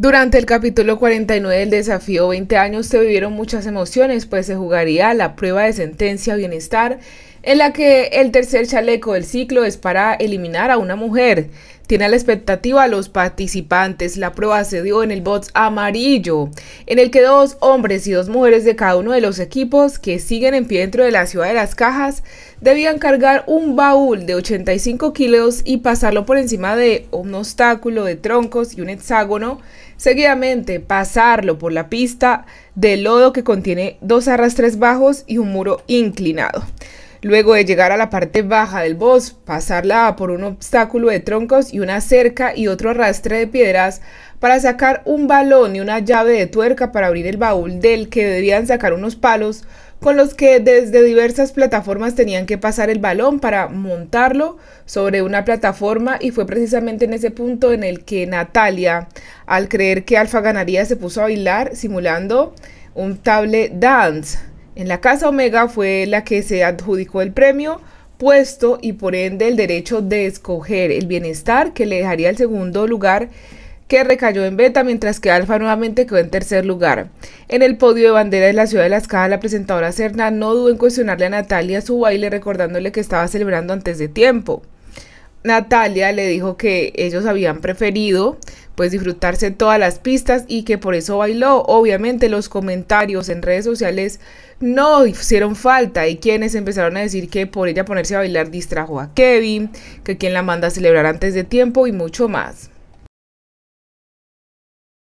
Durante el capítulo 49 del desafío 20 años se vivieron muchas emociones, pues se jugaría la prueba de sentencia bienestar, en la que el tercer chaleco del ciclo es para eliminar a una mujer tiene la expectativa a los participantes. La prueba se dio en el bots amarillo, en el que dos hombres y dos mujeres de cada uno de los equipos que siguen en pie dentro de la ciudad de las cajas debían cargar un baúl de 85 kilos y pasarlo por encima de un obstáculo de troncos y un hexágono, seguidamente pasarlo por la pista de lodo que contiene dos arrastres bajos y un muro inclinado. Luego de llegar a la parte baja del bosque, pasarla por un obstáculo de troncos y una cerca y otro arrastre de piedras para sacar un balón y una llave de tuerca para abrir el baúl del que debían sacar unos palos con los que desde diversas plataformas tenían que pasar el balón para montarlo sobre una plataforma y fue precisamente en ese punto en el que Natalia, al creer que Alfa ganaría, se puso a bailar simulando un table dance. En la Casa Omega fue la que se adjudicó el premio puesto y por ende el derecho de escoger el bienestar que le dejaría el segundo lugar que recayó en beta, mientras que Alfa nuevamente quedó en tercer lugar. En el podio de bandera de la ciudad de Las Cajas, la presentadora Serna no dudó en cuestionarle a Natalia su baile, recordándole que estaba celebrando antes de tiempo. Natalia le dijo que ellos habían preferido pues disfrutarse todas las pistas y que por eso bailó. Obviamente los comentarios en redes sociales no hicieron falta y quienes empezaron a decir que por ella ponerse a bailar distrajo a Kevin, que quien la manda a celebrar antes de tiempo y mucho más.